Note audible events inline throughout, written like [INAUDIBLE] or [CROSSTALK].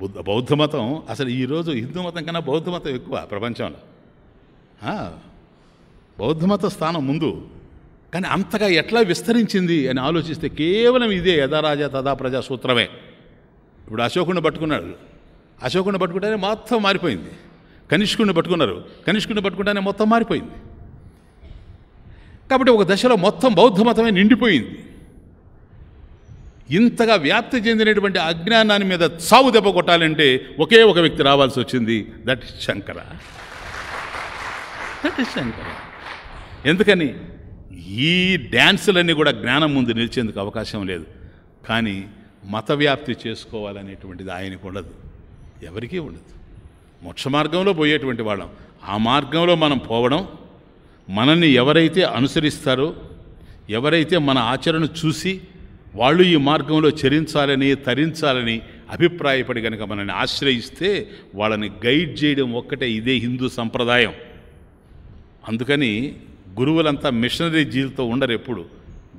బుద్ధ బౌద్ధ మతం అసలు ఈరోజు హిందూ మతం కన్నా బౌద్ధ మతం ఎక్కువ ప్రపంచంలో బౌద్ధ మత స్థానం ముందు కానీ అంతగా ఎట్లా విస్తరించింది అని ఆలోచిస్తే కేవలం ఇదే యథారాజ తదా ప్రజా సూత్రమే ఇప్పుడు అశోకుని పట్టుకున్నాడు అశోకుని పట్టుకుంటేనే మొత్తం మారిపోయింది కనిష్కుని పట్టుకున్నారు కనిష్కుని పట్టుకుంటేనే మొత్తం మారిపోయింది కాబట్టి ఒక దశలో మొత్తం బౌద్ధ మతమే నిండిపోయింది ఇంతగా వ్యాప్తి చెందినటువంటి అజ్ఞానాన్ని మీద చావు దెబ్బ కొట్టాలంటే ఒకే ఒక వ్యక్తి రావాల్సి వచ్చింది that is Shankara that is Shankara ఎందుకని ఈ డ్యాన్సులన్నీ కూడా జ్ఞానం ముందు నిలిచేందుకు అవకాశం లేదు కానీ మత వ్యాప్తి చేసుకోవాలనేటువంటిది ఆయనకు ఉండదు ఎవరికీ ఉండదు మోక్ష మార్గంలో పోయేటువంటి వాళ్ళం ఆ మార్గంలో మనం పోవడం మనల్ని ఎవరైతే అనుసరిస్తారో ఎవరైతే మన ఆచరణ చూసి వాళ్ళు ఈ మార్గంలో చరించాలని తరించాలని అభిప్రాయపడి కనుక మనల్ని ఆశ్రయిస్తే వాళ్ళని గైడ్ చేయడం ఒక్కటే ఇదే హిందూ సంప్రదాయం అందుకని గురువులంతా మిషనరీ జీలతో ఉండరు ఎప్పుడు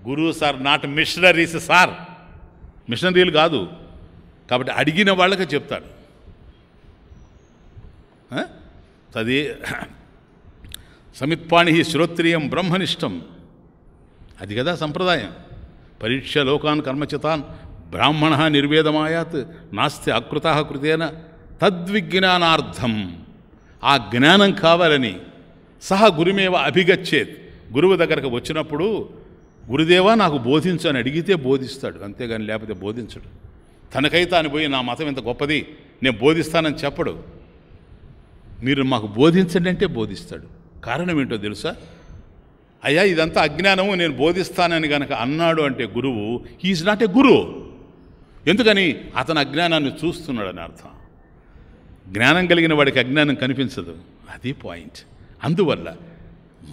గురువు సార్ నాట్ మిషనరీస్ సార్ మిషనరీలు కాదు కాబట్టి అడిగిన వాళ్ళకే చెప్తాడు తది సమిత్పాణి శ్రోత్రియం బ్రహ్మనిష్టం అది కదా సంప్రదాయం పరీక్ష లోకాన్ కర్మచితాన్ బ్రాహ్మణ నిర్వేదమాయాత్ నాస్తి అకృత కృతేన తద్విజ్ఞానార్థం ఆ జ్ఞానం కావాలని సహా గురుమేవ అభిగచ్చేత్ గురువు దగ్గరకు వచ్చినప్పుడు గురుదేవా నాకు బోధించు అని అడిగితే బోధిస్తాడు అంతేగాని లేకపోతే బోధించడు తనకైతే అని పోయి నా మతం ఇంత గొప్పది నేను బోధిస్తానని చెప్పడు మీరు మాకు బోధించండి అంటే బోధిస్తాడు కారణం ఏంటో తెలుసా అయ్యా ఇదంతా అజ్ఞానము నేను బోధిస్తానని కనుక అన్నాడు అంటే గురువు హీఈస్ నాట్ ఏ గురు ఎందుకని అతను అజ్ఞానాన్ని చూస్తున్నాడని అర్థం జ్ఞానం కలిగిన వాడికి అజ్ఞానం కనిపించదు అది పాయింట్ అందువల్ల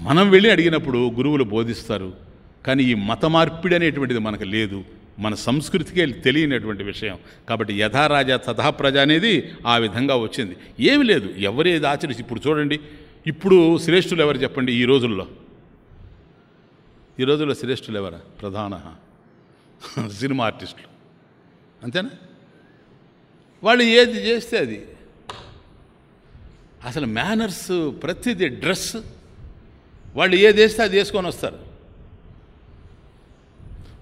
మనం వెళ్ళి అడిగినప్పుడు గురువులు బోధిస్తారు కానీ ఈ మత మార్పిడి అనేటువంటిది మనకు లేదు మన సంస్కృతికే తెలియనటువంటి విషయం కాబట్టి యథారాజా తథా ప్రజ అనేది ఆ విధంగా వచ్చింది ఏమి లేదు ఎవరేది ఆచరించి ఇప్పుడు చూడండి ఇప్పుడు శ్రేష్ఠులు ఎవరు చెప్పండి ఈ రోజుల్లో ఈ రోజుల్లో శ్రేష్ఠులు ఎవరా ప్రధాన సినిమా ఆర్టిస్టులు అంతేనా వాళ్ళు ఏది చేస్తే అది అసలు మేనర్స్ ప్రతిదీ డ్రెస్ వాళ్ళు ఏది వేస్తే అది వేసుకొని వస్తారు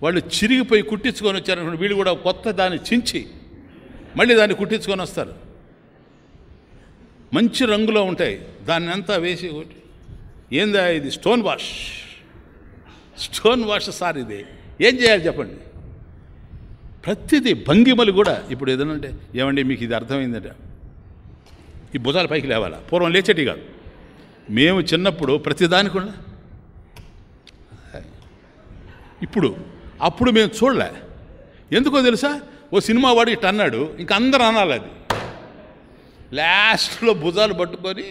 వాళ్ళు చిరిగిపోయి కుట్టించుకొని వచ్చారు వీళ్ళు కూడా కొత్త దాన్ని చించి మళ్ళీ దాన్ని కుట్టించుకొని వస్తారు మంచి రంగులో ఉంటాయి దాన్ని అంతా వేసి ఏందా ఇది stone wash stone wash sir ఇది ఏం చేయాలి చెప్పండి ప్రతిదీ భంగిమలు కూడా ఇప్పుడు ఏదైనా అంటే ఏమండి మీకు ఇది అర్థమైందట ఈ భుజాల పైకి లేవాలా పూర్వం లేచేటి కాదు మేము చిన్నప్పుడు ప్రతిదానికి కూడా ఇప్పుడు అప్పుడు మేము చూడలే ఎందుకో తెలుసా ఓ సినిమా వాడు ఇట్ అన్నాడు ఇంక అందరూ అనాలి అది లాస్ట్లో భుజాలు పట్టుకొని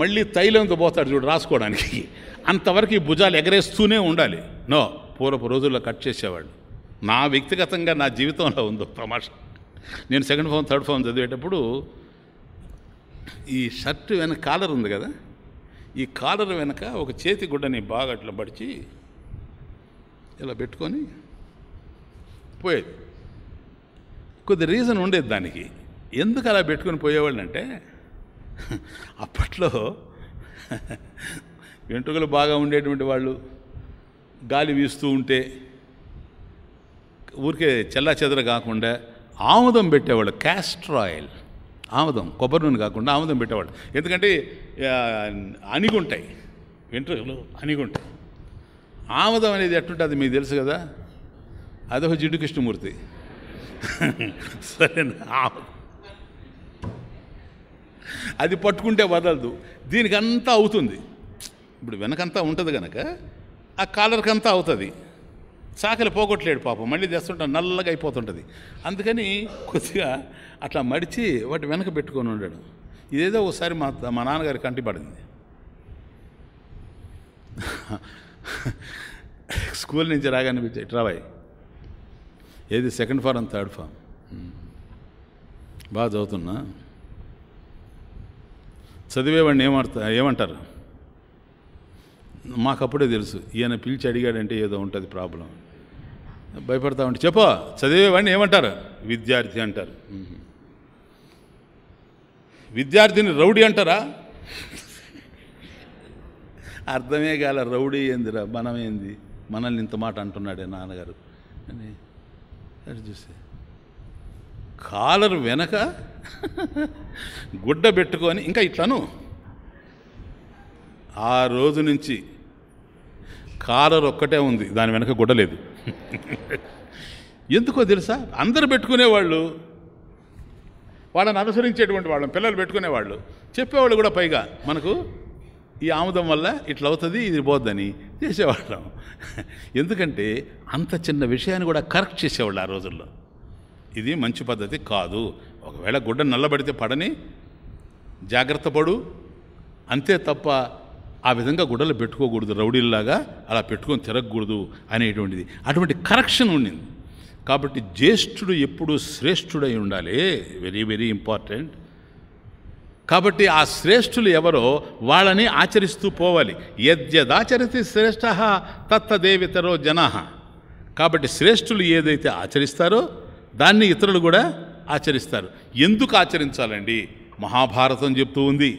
మళ్ళీ తైలంతో పోతాడు చూడు రాసుకోవడానికి అంతవరకు ఈ భుజాలు ఎగరేస్తూనే ఉండాలి నో పూర్వపు రోజుల్లో కట్ చేసేవాళ్ళు నా వ్యక్తిగతంగా నా జీవితంలో ఉందో ప్రమాష నేను సెకండ్ ఫోన్ థర్డ్ ఫోన్ చదివేటప్పుడు ఈ షర్ట్ వెనక కాలర్ ఉంది కదా ఈ కాలర్ వెనక ఒక చేతి గుడ్డని బాగా అట్లా పడిచి ఇలా పెట్టుకొని పోయేది కొద్ది రీజన్ ఉండేది దానికి ఎందుకు అలా పెట్టుకొని పోయేవాళ్ళంటే [LAUGHS] అప్పట్లో వెంట్రుకలు బాగా ఉండేటువంటి వాళ్ళు గాలి వీస్తూ ఉంటే ఊరికే చెల్లా చెదర కాకుండా ఆముదం పెట్టేవాళ్ళు క్యాస్టర్ ఆయిల్ ఆముదం కొబ్బరి నూనె కాకుండా ఆముదం పెట్టేవాళ్ళు ఎందుకంటే అణిగుంటాయి వెంట్రుకలు అణిగుంటాయి ఆముదం అనేది ఎట్టుంటుంది మీకు తెలుసు కదా అదొక జిడ్డు కృష్ణమూర్తి [LAUGHS] సరేనా ఆముదం అది పట్టుకుంటే వదలదు దీనికంతా అవుతుంది ఇప్పుడు వెనకంతా ఉంటుంది కనుక ఆ కాలర్కంతా అవుతుంది చాకలి పోగొట్టలేడు పాపం మళ్ళీ తెస్తుంటాడు నల్లగా అయిపోతుంటుంది అందుకని కొద్దిగా అట్లా మడిచి వాటి వెనక పెట్టుకొని ఉండాడు ఇదేదో ఒకసారి మా మా నాన్నగారి కంటి పడింది స్కూల్ నుంచి రాగానే పిలిచా ఇట్రాబాయ్ ఏది సెకండ్ ఫార్మ్ థర్డ్ ఫార్మ్ బాగా చదువుతున్నా చదివేవాడిని ఏమర్థ ఏమంటారు మాకు అప్పుడే తెలుసు ఈయన పిలిచి అడిగాడంటే ఏదో ఉంటుంది ప్రాబ్లం భయపడతా ఉంటే చెప్ప చదివేవాడిని ఏమంటారు విద్యార్థి అంటారు విద్యార్థిని రౌడీ అంటారా అర్థమే కాల రౌడీ ఏందిరా మనమేంది మనల్ని ఇంత మాట అంటున్నాడే నాన్నగారు అని చూస్తే కాలర్ వెనక గుడ్డ పెట్టుకొని ఇంకా ఇట్లను ఆ రోజు నుంచి కాలర్ ఒక్కటే ఉంది దాని వెనక గుడ్డ లేదు ఎందుకో తెలుసా అందరు పెట్టుకునేవాళ్ళు వాళ్ళని అనుసరించేటువంటి వాళ్ళం పిల్లలు పెట్టుకునేవాళ్ళు చెప్పేవాళ్ళు కూడా పైగా మనకు ఈ ఆముదం వల్ల ఇట్లా అవుతుంది ఇది పోద్దని చేసేవాళ్ళం ఎందుకంటే అంత చిన్న విషయాన్ని కూడా కరెక్ట్ చేసేవాళ్ళు ఆ రోజుల్లో ఇది మంచి పద్ధతి కాదు ఒకవేళ గుడ్డ నల్లబడితే పడని జాగ్రత్త పడు అంతే తప్ప ఆ విధంగా గుడ్డలు పెట్టుకోకూడదు రౌడీల్లాగా అలా పెట్టుకొని తిరగకూడదు అనేటువంటిది అటువంటి కరెక్షన్ ఉండింది కాబట్టి జ్యేష్ఠుడు ఎప్పుడు శ్రేష్ఠుడై ఉండాలి వెరీ వెరీ ఇంపార్టెంట్ కాబట్టి ఆ శ్రేష్ఠులు ఎవరో వాళ్ళని ఆచరిస్తూ పోవాలి యద్యదాచరితి శ్రేష్ఠ తత్తదేవితరో జన కాబట్టి శ్రేష్ఠులు ఏదైతే ఆచరిస్తారో దాన్ని ఇతరులు కూడా ఆచరిస్తారు ఎందుకు ఆచరించాలండి మహాభారతం చెప్తూ ఉంది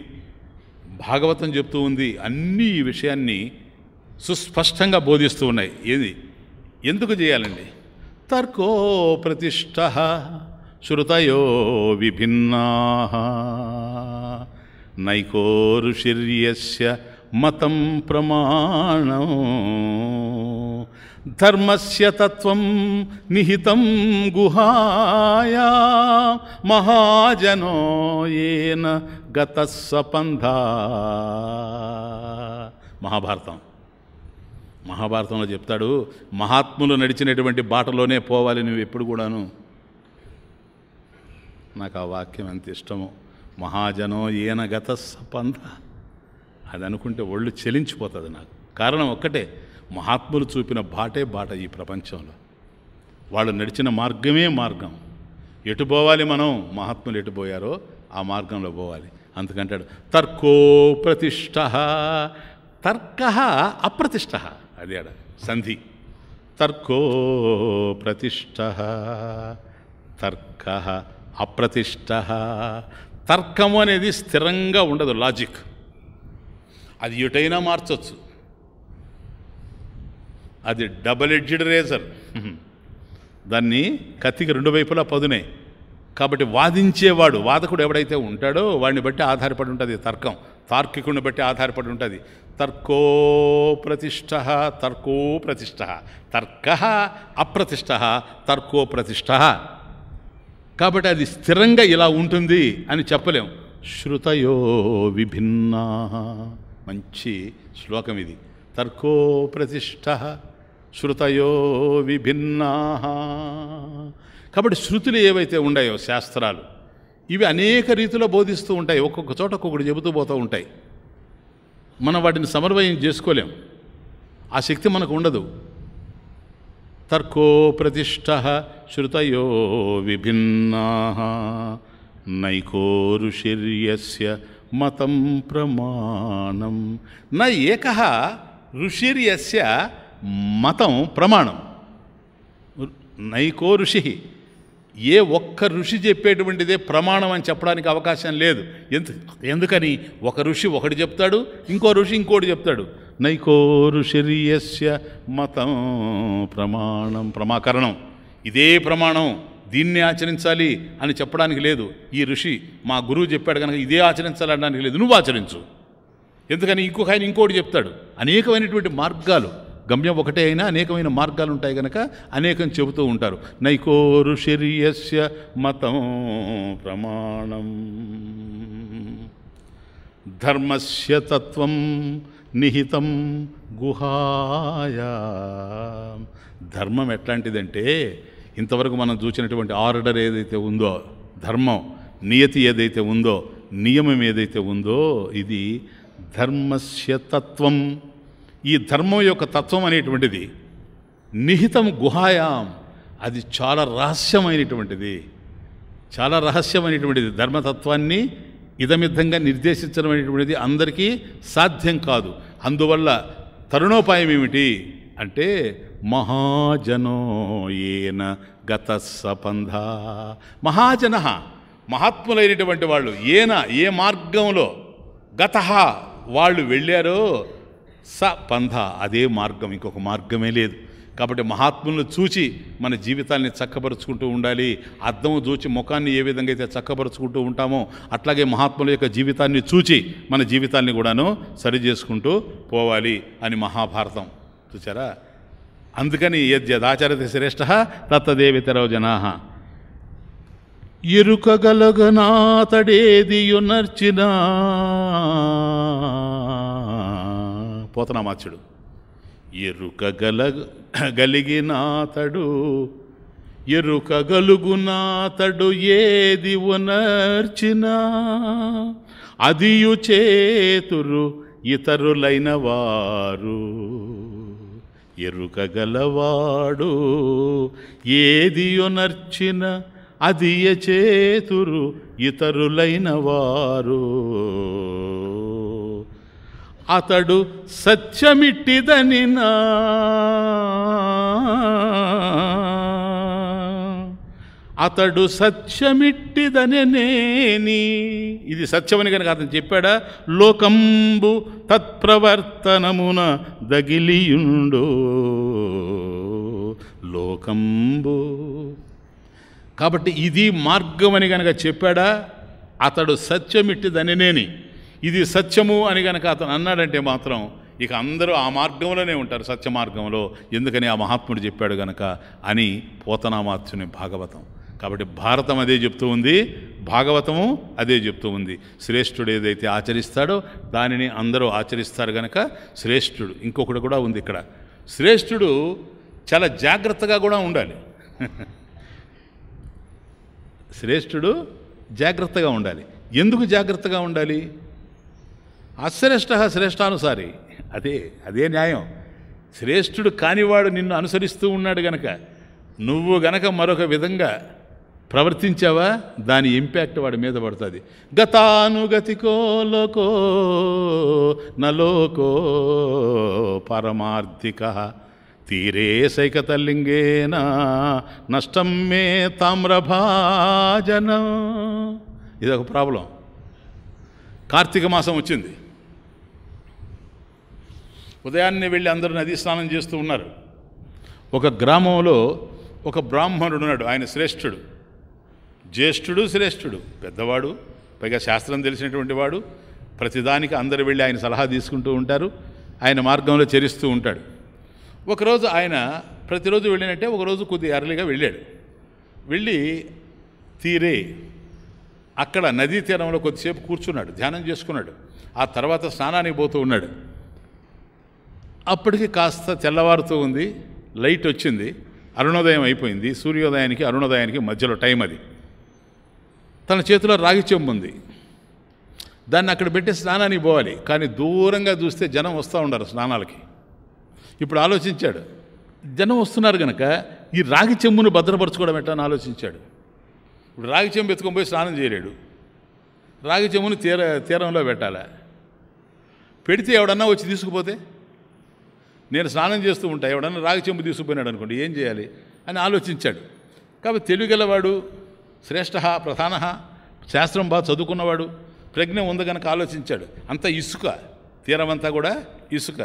భాగవతం చెప్తూ ఉంది అన్ని ఈ విషయాన్ని సుస్పష్టంగా బోధిస్తూ ఉన్నాయి ఏది ఎందుకు చేయాలండి తర్కో ప్రతిష్ట శ్రుతయో విభిన్నా నైకో ఋషిర్యస్య మతం ప్రమాణం ధర్మస్య తత్వం నిహితం గుహాయా మహాజనో ఏన గత సపంధ మహాభారతం మహాభారతంలో చెప్తాడు మహాత్ములు నడిచినటువంటి బాటలోనే పోవాలి నువ్వు ఎప్పుడు కూడాను నాకు ఆ వాక్యం ఎంత ఇష్టము మహాజనో ఈయన గత సపంధ అది అనుకుంటే ఒళ్ళు చెలించిపోతుంది నాకు కారణం ఒక్కటే మహాత్ములు చూపిన బాటే బాట ఈ ప్రపంచంలో వాళ్ళు నడిచిన మార్గమే మార్గం ఎటు పోవాలి మనం మహాత్ములు ఎటు పోయారో ఆ మార్గంలో పోవాలి అందుకంటాడు తర్కో ప్రతిష్ట తర్క అప్రతిష్ట అది ఆడ సంధి తర్కో ప్రతిష్ట తర్క అప్రతిష్ట తర్కము అనేది స్థిరంగా ఉండదు లాజిక్ అది ఎటైనా మార్చవచ్చు అది డబల్ ఎడ్జిడ్ రేజర్ దాన్ని కత్తికి రెండు వైపులా పదునే కాబట్టి వాదించేవాడు వాదకుడు ఎవడైతే ఉంటాడో వాడిని బట్టి ఆధారపడి ఉంటుంది తర్కం తార్కికుడిని బట్టి ఆధారపడి ఉంటుంది తర్కో ప్రతిష్ట తర్కో ప్రతిష్ట తర్క అప్రతిష్ట తర్కో ప్రతిష్ట కాబట్టి అది స్థిరంగా ఇలా ఉంటుంది అని చెప్పలేం శృతయో విభిన్నా మంచి శ్లోకం ఇది తర్కో ప్రతిష్ట శృతయో విభిన్నా కాబట్టి శృతులు ఏవైతే ఉన్నాయో శాస్త్రాలు ఇవి అనేక రీతిలో బోధిస్తూ ఉంటాయి ఒక్కొక్క చోట ఒక్కొక్కటి చెబుతూ పోతూ ఉంటాయి మనం వాటిని సమన్వయం చేసుకోలేం ఆ శక్తి మనకు ఉండదు తర్కో ప్రతిష్ట శృతయో విభిన్నా నైకో ఋషిర్యస్య మతం ప్రమాణం నా ఏక ఋషిర్యస్య మతం ప్రమాణం నైకో ఋషి ఏ ఒక్క ఋషి చెప్పేటువంటిదే ప్రమాణం అని చెప్పడానికి అవకాశం లేదు ఎందు ఎందుకని ఒక ఋషి ఒకటి చెప్తాడు ఇంకో ఋషి ఇంకోటి చెప్తాడు నైకో ఋషిరియస్య మతం ప్రమాణం ప్రమాకరణం ఇదే ప్రమాణం దీన్ని ఆచరించాలి అని చెప్పడానికి లేదు ఈ ఋషి మా గురువు చెప్పాడు కనుక ఇదే ఆచరించాలి అనడానికి లేదు నువ్వు ఆచరించు ఎందుకని ఇంకొక ఆయన ఇంకోటి చెప్తాడు అనేకమైనటువంటి మార్గాలు గమ్యం ఒకటే అయినా అనేకమైన మార్గాలు ఉంటాయి కనుక అనేకం చెబుతూ ఉంటారు నైకోరు శరీరస్య మతం ప్రమాణం ధర్మస్య తత్వం నిహితం గుహాయా ధర్మం ఎట్లాంటిదంటే ఇంతవరకు మనం చూసినటువంటి ఆర్డర్ ఏదైతే ఉందో ధర్మం నియతి ఏదైతే ఉందో నియమం ఏదైతే ఉందో ఇది ధర్మస్య తత్వం ఈ ధర్మం యొక్క తత్వం అనేటువంటిది నిహితం గుహాయాం అది చాలా రహస్యమైనటువంటిది చాలా రహస్యమైనటువంటిది ధర్మతత్వాన్ని ఇదమిద్దంగా నిర్దేశించడం అనేటువంటిది అందరికీ సాధ్యం కాదు అందువల్ల తరుణోపాయం ఏమిటి అంటే మహాజనో ఏన గత సపంధ మహాజన మహాత్ములైనటువంటి వాళ్ళు ఏన ఏ మార్గంలో గత వాళ్ళు వెళ్ళారో స పంథ అదే మార్గం ఇంకొక మార్గమే లేదు కాబట్టి మహాత్ములను చూచి మన జీవితాన్ని చక్కపరుచుకుంటూ ఉండాలి అర్థం చూచి ముఖాన్ని ఏ విధంగా అయితే చక్కపరుచుకుంటూ ఉంటామో అట్లాగే మహాత్ముల యొక్క జీవితాన్ని చూచి మన జీవితాన్ని కూడాను సరి చేసుకుంటూ పోవాలి అని మహాభారతం చూసారా అందుకని యద్యదాచరతి శ్రేష్ట తత్తదేవితరవు జనా యునర్చినా పోతనామాచుడు ఎరుక గల గలిగినాతడు ఎరుక గలుగునాతడు ఏది ఉనర్చినా అదియు చేతురు ఇతరులైన వారు ఎరుక గలవాడు ఏదియో నర్చిన అదియ చేతురు ఇతరులైన వారు అతడు సత్యమిట్టిదని అతడు నేని ఇది సత్యమని కనుక అతను చెప్పాడా లోకంబు తత్ప్రవర్తనమున దగిలియుండు లోకంబు కాబట్టి ఇది మార్గమని కనుక చెప్పాడా అతడు నేని ఇది సత్యము అని కనుక అతను అన్నాడంటే మాత్రం ఇక అందరూ ఆ మార్గంలోనే ఉంటారు సత్య మార్గంలో ఎందుకని ఆ మహాత్ముడు చెప్పాడు గనక అని పోతనామాత్యుని భాగవతం కాబట్టి భారతం అదే చెప్తూ ఉంది భాగవతము అదే చెప్తూ ఉంది శ్రేష్ఠుడు ఏదైతే ఆచరిస్తాడో దానిని అందరూ ఆచరిస్తారు గనక శ్రేష్ఠుడు ఇంకొకటి కూడా ఉంది ఇక్కడ శ్రేష్ఠుడు చాలా జాగ్రత్తగా కూడా ఉండాలి శ్రేష్ఠుడు జాగ్రత్తగా ఉండాలి ఎందుకు జాగ్రత్తగా ఉండాలి అశ్రేష్ట శ్రేష్టానుసారి అదే అదే న్యాయం శ్రేష్ఠుడు కానివాడు నిన్ను అనుసరిస్తూ ఉన్నాడు గనక నువ్వు గనక మరొక విధంగా ప్రవర్తించావా దాని ఇంపాక్ట్ వాడి మీద పడుతుంది గతానుగతికో లోకో నలోకో పరమార్థిక తీరే సైకతలింగేనా నష్టం మే తామ్రభాజనం ఇదొక ప్రాబ్లం కార్తీక మాసం వచ్చింది ఉదయాన్నే వెళ్ళి అందరూ నదీ స్నానం చేస్తూ ఉన్నారు ఒక గ్రామంలో ఒక బ్రాహ్మణుడు ఉన్నాడు ఆయన శ్రేష్ఠుడు జ్యేష్ఠుడు శ్రేష్ఠుడు పెద్దవాడు పైగా శాస్త్రం తెలిసినటువంటి వాడు ప్రతిదానికి అందరు వెళ్ళి ఆయన సలహా తీసుకుంటూ ఉంటారు ఆయన మార్గంలో చరిస్తూ ఉంటాడు ఒకరోజు ఆయన ప్రతిరోజు వెళ్ళినట్టే ఒకరోజు కొద్ది అరలిగా వెళ్ళాడు వెళ్ళి తీరే అక్కడ నదీ తీరంలో కొద్దిసేపు కూర్చున్నాడు ధ్యానం చేసుకున్నాడు ఆ తర్వాత స్నానానికి పోతూ ఉన్నాడు అప్పటికి కాస్త తెల్లవారుతూ ఉంది లైట్ వచ్చింది అరుణోదయం అయిపోయింది సూర్యోదయానికి అరుణోదయానికి మధ్యలో టైం అది తన చేతిలో రాగి చెంబు ఉంది దాన్ని అక్కడ పెట్టి స్నానానికి పోవాలి కానీ దూరంగా చూస్తే జనం వస్తూ ఉండరు స్నానాలకి ఇప్పుడు ఆలోచించాడు జనం వస్తున్నారు కనుక ఈ రాగి చెంబును భద్రపరచుకోవడం ఎట్లా అని ఆలోచించాడు ఇప్పుడు రాగి చెంబు ఎత్తుకొని పోయి స్నానం చేయలేడు రాగి చెంబును తీర తీరంలో పెట్టాలి పెడితే ఎవడన్నా వచ్చి తీసుకుపోతే నేను స్నానం చేస్తూ ఉంటా ఎవడన్నా రాగి చెంబు తీసుకుపోయినాడు అనుకోండి ఏం చేయాలి అని ఆలోచించాడు కాబట్టి తెలుగులవాడు శ్రేష్ఠ ప్రధాన శాస్త్రం బాగా చదువుకున్నవాడు ప్రజ్ఞ ఉంది కనుక ఆలోచించాడు అంత ఇసుక తీరమంతా కూడా ఇసుక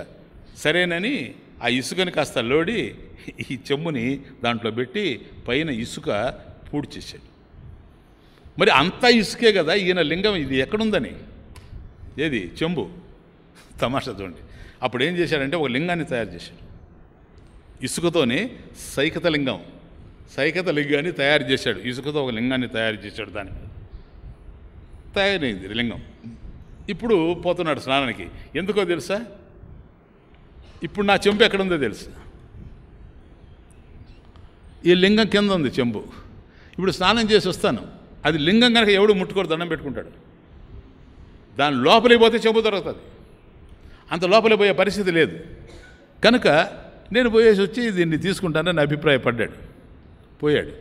సరేనని ఆ ఇసుకని కాస్త లోడి ఈ చెమ్ముని దాంట్లో పెట్టి పైన ఇసుక చేశాడు మరి అంత ఇసుకే కదా ఈయన లింగం ఇది ఎక్కడుందని ఏది చెంబు తమాషా చూడండి అప్పుడు ఏం చేశాడంటే ఒక లింగాన్ని తయారు చేశాడు ఇసుకతోనే సైకత లింగం సైకత లింగాన్ని తయారు చేశాడు ఇసుకతో ఒక లింగాన్ని తయారు చేశాడు దాని మీద తయారైంది లింగం ఇప్పుడు పోతున్నాడు స్నానానికి ఎందుకో తెలుసా ఇప్పుడు నా చెంపు ఎక్కడుందో తెలుసు ఈ లింగం కింద ఉంది చెంబు ఇప్పుడు స్నానం చేసి వస్తాను అది లింగం కనుక ఎవడు ముట్టుకోడు దండం పెట్టుకుంటాడు దాని లోపలికి పోతే చెంపు దొరుకుతుంది అంత లోపల పోయే పరిస్థితి లేదు కనుక నేను పోయేసి వచ్చి దీన్ని తీసుకుంటానని అభిప్రాయపడ్డాడు పోయాడు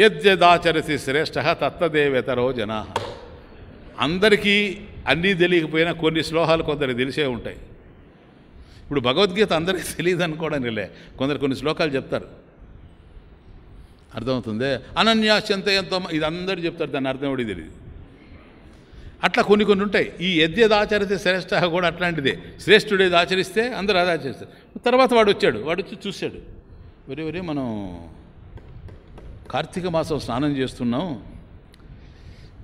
యజ్జదాచరసి శ్రేష్ఠ తత్తదేవేతరో జనా అందరికీ అన్నీ తెలియకపోయినా కొన్ని శ్లోహాలు కొందరికి తెలిసే ఉంటాయి ఇప్పుడు భగవద్గీత అందరికీ తెలియదు అనుకోవడం లే కొందరు కొన్ని శ్లోకాలు చెప్తారు అర్థమవుతుంది అనన్యాశ్చంత ఎంతో ఇది అందరూ చెప్తారు దాన్ని అర్థం ఎవడికి తెలియదు అట్లా కొన్ని కొన్ని ఉంటాయి ఈ ఆచరితే శ్రేష్ఠ కూడా అట్లాంటిదే శ్రేష్ఠుడేది ఆచరిస్తే అందరూ అది ఆచరిస్తారు తర్వాత వాడు వచ్చాడు వాడు వచ్చి చూశాడు వరే వరే మనం కార్తీక మాసం స్నానం చేస్తున్నాం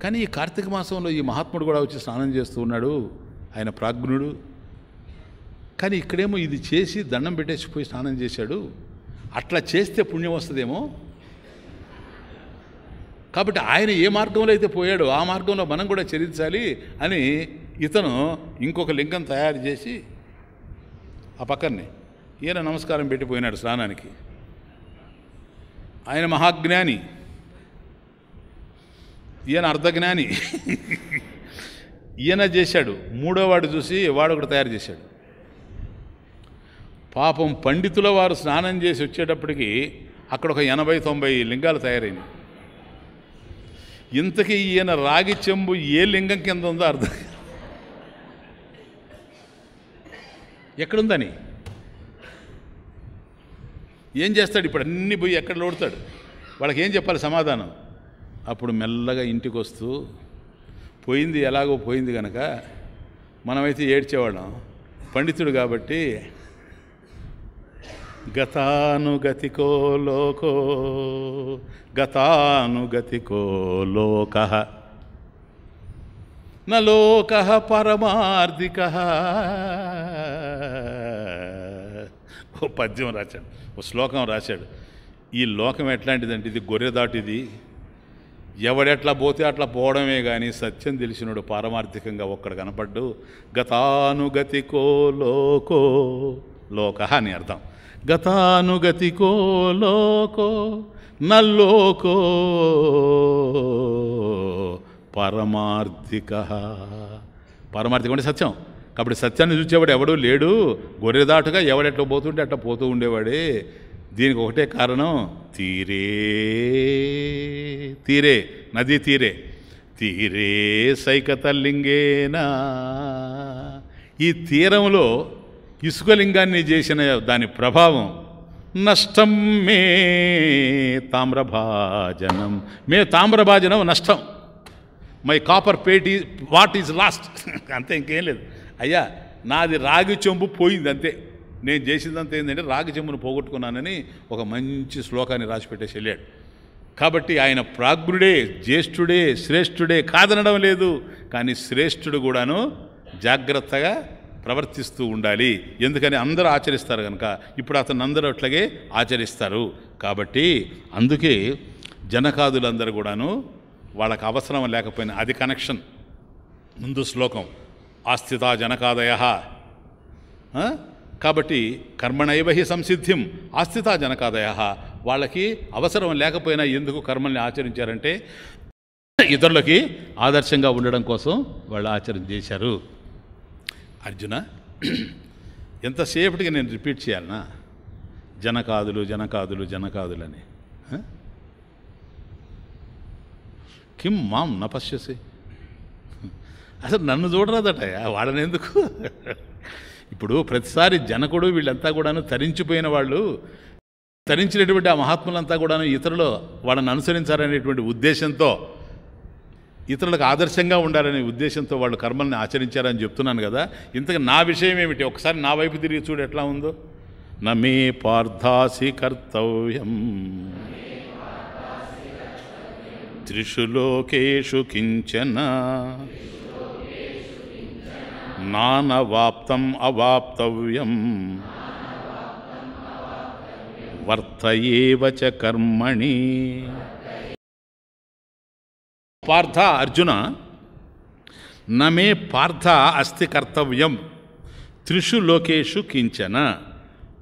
కానీ ఈ కార్తీక మాసంలో ఈ మహాత్ముడు కూడా వచ్చి స్నానం చేస్తూ ఉన్నాడు ఆయన ప్రాజ్ఞుడు కానీ ఇక్కడేమో ఇది చేసి దండం పెట్టేసిపోయి స్నానం చేశాడు అట్లా చేస్తే పుణ్యం వస్తుందేమో కాబట్టి ఆయన ఏ మార్గంలో అయితే పోయాడో ఆ మార్గంలో మనం కూడా చెల్లించాలి అని ఇతను ఇంకొక లింగం తయారు చేసి ఆ పక్కనే ఈయన నమస్కారం పెట్టిపోయినాడు స్నానానికి ఆయన మహాజ్ఞాని ఈయన అర్ధజ్ఞాని ఈయన చేశాడు మూడోవాడు చూసి ఒకటి తయారు చేశాడు పాపం పండితుల వారు స్నానం చేసి వచ్చేటప్పటికి అక్కడ ఒక ఎనభై తొంభై లింగాలు తయారైనాయి ఇంతకీ ఈయన రాగి చెంబు ఏ లింగం కింద ఉందో అర్థం ఎక్కడుందని ఏం చేస్తాడు ఇప్పుడు అన్ని పోయి ఎక్కడ లోడతాడు వాళ్ళకి ఏం చెప్పాలి సమాధానం అప్పుడు మెల్లగా ఇంటికి వస్తూ పోయింది ఎలాగో పోయింది కనుక మనమైతే ఏడ్చేవాళ్ళం పండితుడు కాబట్టి గతానుగతికో లోకో గతానుగతికో లోక నోక పరమార్థిక ఓ పద్యం రాశాడు ఓ శ్లోకం రాశాడు ఈ లోకం ఎట్లాంటిదంటే ఇది గొర్రె దాటిది ఎవడెట్లా పోతే అట్లా పోవడమే కానీ సత్యం తెలిసినోడు పారమార్థికంగా ఒక్కడ కనపడ్డు గతానుగతికో లోకో లోక అని అర్థం గతానుగతికో లోకో నల్లోకో పరమార్థిక పరమార్థిక అంటే సత్యం కాబట్టి సత్యాన్ని చూసేవాడు ఎవడూ లేడు గొర్రెదాటుగా ఎవడెట్లా పోతుంటే అట్లా పోతూ ఉండేవాడే దీనికి ఒకటే కారణం తీరే తీరే నది తీరే తీరే సైకతలింగేనా ఈ తీరంలో ఇసుకలింగాన్ని చేసిన దాని ప్రభావం నష్టం మే తామ్రభాజనం మే తామ్రభాజనం నష్టం మై కాపర్ పేట్ వాట్ ఈజ్ లాస్ట్ అంతే ఇంకేం లేదు అయ్యా నాది రాగి చెంబు పోయింది అంతే నేను చేసిందంతా ఏంటంటే రాగి చెంబును పోగొట్టుకున్నానని ఒక మంచి శ్లోకాన్ని రాసిపెట్టేసి వెళ్ళాడు కాబట్టి ఆయన ప్రాజ్ఞుడే జ్యేష్ఠుడే శ్రేష్ఠుడే కాదనడం లేదు కానీ శ్రేష్ఠుడు కూడాను జాగ్రత్తగా ప్రవర్తిస్తూ ఉండాలి ఎందుకని అందరూ ఆచరిస్తారు కనుక ఇప్పుడు అతను అందరూ అట్లాగే ఆచరిస్తారు కాబట్టి అందుకే జనకాదులందరూ కూడాను వాళ్ళకు అవసరం లేకపోయినా అది కనెక్షన్ ముందు శ్లోకం ఆస్థిత జనకాదయ కాబట్టి కర్మణైవహి సంసిద్ధిం ఆస్థిత జనకాదయ వాళ్ళకి అవసరం లేకపోయినా ఎందుకు కర్మల్ని ఆచరించారంటే ఇతరులకి ఆదర్శంగా ఉండడం కోసం వాళ్ళు ఆచరణ చేశారు అర్జున ఎంతసేపటిగా నేను రిపీట్ చేయాలనా జనకాదులు జనకాదులు జనకాదులు అని కిమ్ మాం నా అసలు నన్ను చూడరాదట వాళ్ళని ఎందుకు ఇప్పుడు ప్రతిసారి జనకుడు వీళ్ళంతా కూడాను తరించిపోయిన వాళ్ళు తరించినటువంటి ఆ మహాత్ములంతా కూడాను ఇతరులు వాళ్ళని అనుసరించారనేటువంటి ఉద్దేశంతో ఇతరులకు ఆదర్శంగా ఉండాలనే ఉద్దేశంతో వాళ్ళు కర్మల్ని ఆచరించారని చెప్తున్నాను కదా ఇంతకు నా విషయం ఏమిటి ఒకసారి నా వైపు తిరిగి చూడు ఎట్లా ఉందో నమే పార్థాసి కర్తవ్యం త్రిషులోకేషు కించన నానవాప్తం అవాప్తవ్యం వర్త ఏవచ కర్మణి పార్థ అర్జున నమే పార్థ అస్తి కర్తవ్యం త్రిషు లోకేషు కించన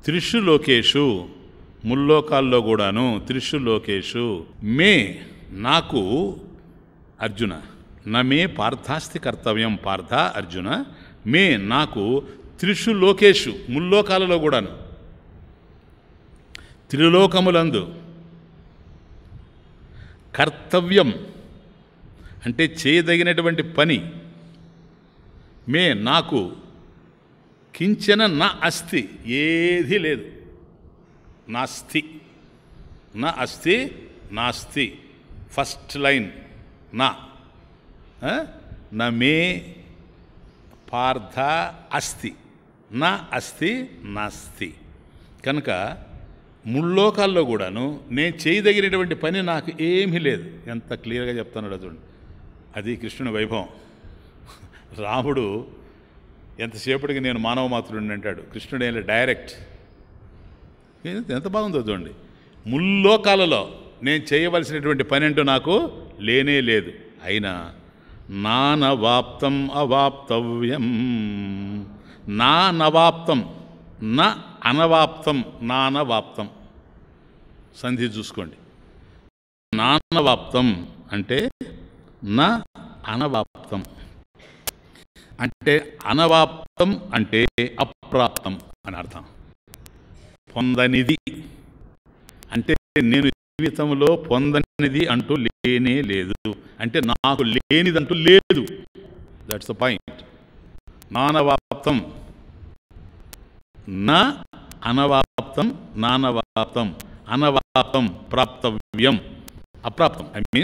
త్రిషు లోకేషు ముల్లోకాల్లో కూడాను త్రిషు లోకేషు మే నాకు అర్జున నమే పార్థాస్తి కర్తవ్యం పార్థ అర్జున మే నాకు త్రిషు లోకేషు ముల్లోకాలలో కూడాను త్రిలోకములందు కర్తవ్యం అంటే చేయదగినటువంటి పని మే నాకు కించన నా అస్థి ఏది లేదు నాస్తి నా అస్థి నాస్తి ఫస్ట్ లైన్ నా నా మే పార్థ అస్థి నా అస్థి నాస్తి కనుక ముల్లోకాల్లో కూడాను నేను చేయదగినటువంటి పని నాకు ఏమీ లేదు ఎంత క్లియర్గా చెప్తాను చూడండి అది కృష్ణుని వైభవం రాముడు ఎంతసేపటికి నేను మానవ మాతృడిని అంటాడు కృష్ణుడు ఏం డైరెక్ట్ ఎంత బాగుందో చూడండి ముల్లోకాలలో నేను చేయవలసినటువంటి పని అంటూ నాకు లేనే లేదు అయినా నానవాప్తం అవాప్తవ్యం నా నవాప్తం నా అనవాప్తం నానవాప్తం సంధి చూసుకోండి నానవాప్తం అంటే నా అనవాప్తం అంటే అనవాప్తం అంటే అప్రాప్తం అని అర్థం పొందనిది అంటే నేను జీవితంలో పొందనిది అంటూ లేనే లేదు అంటే నాకు లేనిదంటూ లేదు దట్స్ ద పాయింట్ నానవాప్తం నా అనవాప్తం నానవాప్తం అనవాప్తం ప్రాప్తవ్యం అప్రాప్తం ఐ మీన్